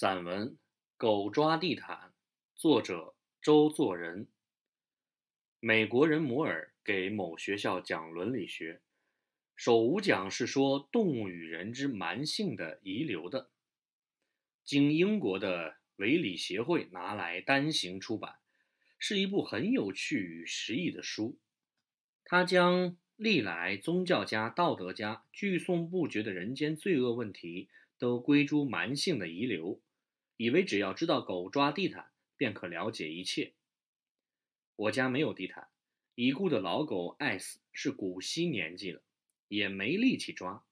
散文《狗抓地毯》，作者周作人。美国人摩尔给某学校讲伦理学，首五讲是说动物与人之蛮性的遗留的。经英国的维理协会拿来单行出版，是一部很有趣与实意的书。他将历来宗教家、道德家聚颂不绝的人间罪恶问题，都归诸蛮性的遗留。以为只要知道狗抓地毯便可了解一切。我家没有地毯，已故的老狗艾斯是古稀年纪了，也没力气抓。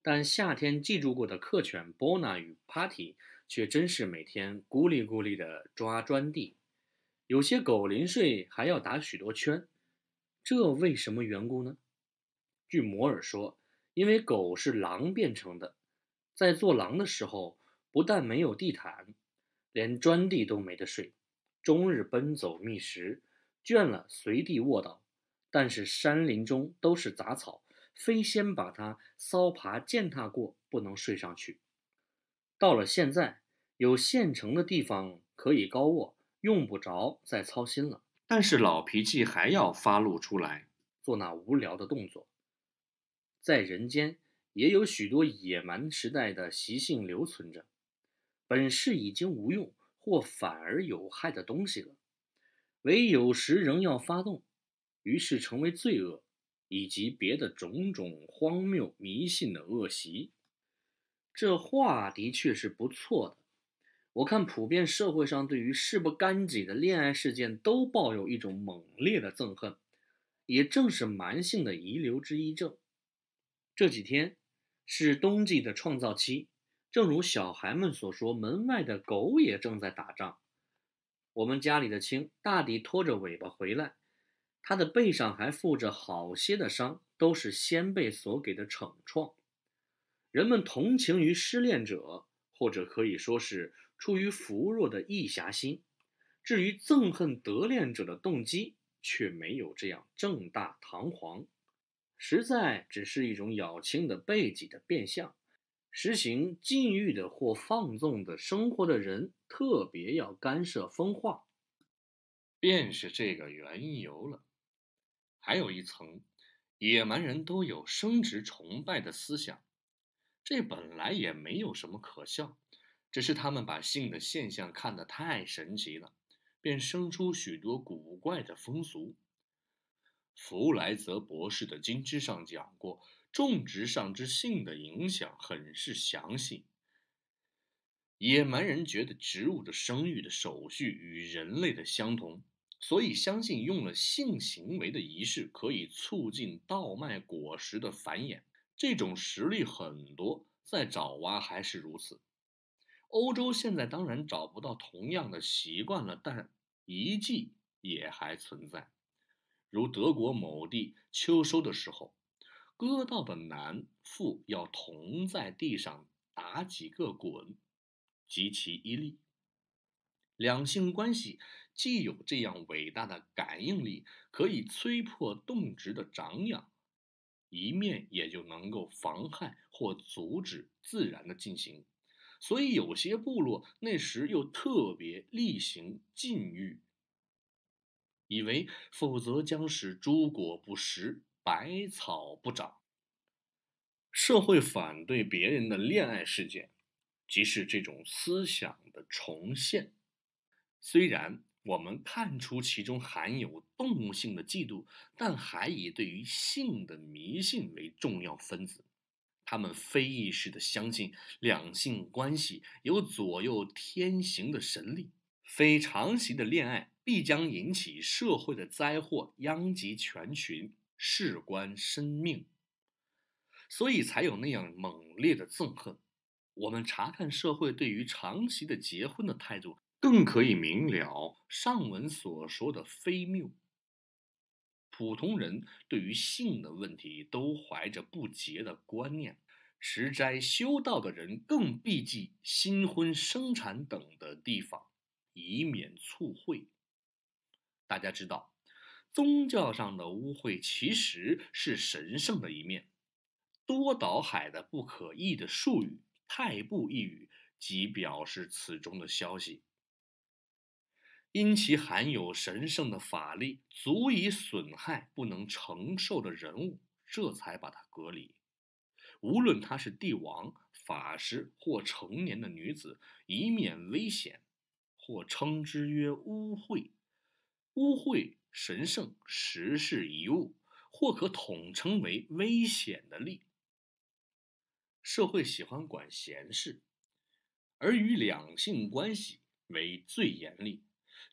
但夏天记住过的客犬 Bona 与 Party 却真是每天咕哩咕哩的抓砖地，有些狗临睡还要打许多圈，这为什么缘故呢？据摩尔说，因为狗是狼变成的，在做狼的时候。不但没有地毯，连砖地都没得睡，终日奔走觅食，倦了随地卧倒。但是山林中都是杂草，非先把它搔爬践踏过，不能睡上去。到了现在，有现成的地方可以高卧，用不着再操心了。但是老脾气还要发露出来，做那无聊的动作。在人间也有许多野蛮时代的习性留存着。本是已经无用或反而有害的东西了，唯有时仍要发动，于是成为罪恶，以及别的种种荒谬迷信的恶习。这话的确是不错的。我看普遍社会上对于事不干己的恋爱事件，都抱有一种猛烈的憎恨，也正是蛮性的遗留之一症。这几天是冬季的创造期。正如小孩们所说，门外的狗也正在打仗。我们家里的青大抵拖着尾巴回来，他的背上还负着好些的伤，都是先辈所给的惩创。人们同情于失恋者，或者可以说是出于扶弱的义侠心；至于憎恨得恋者的动机，却没有这样正大堂皇，实在只是一种咬青的背脊的变相。实行禁欲的或放纵的生活的人，特别要干涉风化，便是这个缘由了。还有一层，野蛮人都有生殖崇拜的思想，这本来也没有什么可笑，只是他们把性的现象看得太神奇了，便生出许多古怪的风俗。弗莱泽博士的《金枝》上讲过。种植上之性的影响很是详细。野蛮人觉得植物的生育的手续与人类的相同，所以相信用了性行为的仪式可以促进稻麦果实的繁衍。这种实例很多，在爪哇还是如此。欧洲现在当然找不到同样的习惯了，但遗迹也还存在，如德国某地秋收的时候。割稻的男妇要同在地上打几个滚，集其一力。两性关系既有这样伟大的感应力，可以摧破动植的长养，一面也就能够妨害或阻止自然的进行。所以有些部落那时又特别例行禁欲，以为否则将使诸果不实。百草不长。社会反对别人的恋爱事件，即是这种思想的重现。虽然我们看出其中含有动物性的嫉妒，但还以对于性的迷信为重要分子。他们非意识的相信，两性关系有左右天行的神力，非常期的恋爱必将引起社会的灾祸，殃及全群。事关生命，所以才有那样猛烈的憎恨。我们查看社会对于长期的结婚的态度，更可以明了上文所说的非谬。普通人对于性的问题都怀着不洁的观念，持斋修道的人更避忌新婚生产等的地方，以免促会。大家知道。宗教上的污秽其实是神圣的一面。多岛海的不可译的术语泰布一语即表示此中的消息，因其含有神圣的法力，足以损害不能承受的人物，这才把它隔离。无论他是帝王、法师或成年的女子，以免危险，或称之曰污秽，污秽。神圣时事遗物，或可统称为危险的力。社会喜欢管闲事，而与两性关系为最严厉，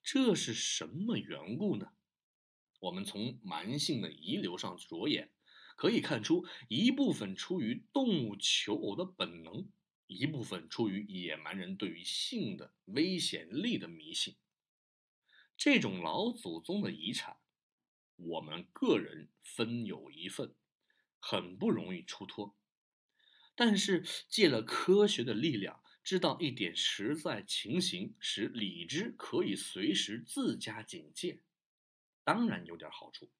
这是什么缘故呢？我们从蛮性的遗留上着眼，可以看出，一部分出于动物求偶的本能，一部分出于野蛮人对于性的危险力的迷信。这种老祖宗的遗产，我们个人分有一份，很不容易出脱。但是借了科学的力量，知道一点实在情形，使理智可以随时自家警戒，当然有点好处。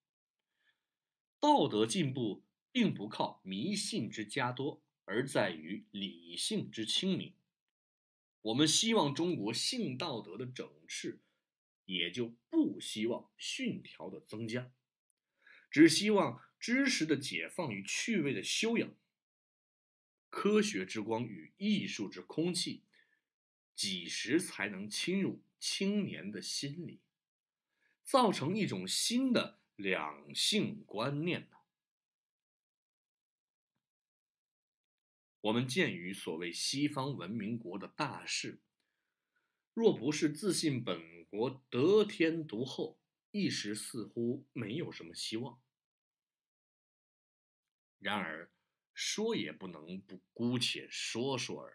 道德进步并不靠迷信之加多，而在于理性之清明。我们希望中国性道德的整治。也就不希望训条的增加，只希望知识的解放与趣味的修养。科学之光与艺术之空气，几时才能侵入青年的心里，造成一种新的两性观念呢？我们鉴于所谓西方文明国的大势。若不是自信本国得天独厚，一时似乎没有什么希望。然而，说也不能不姑且说说已。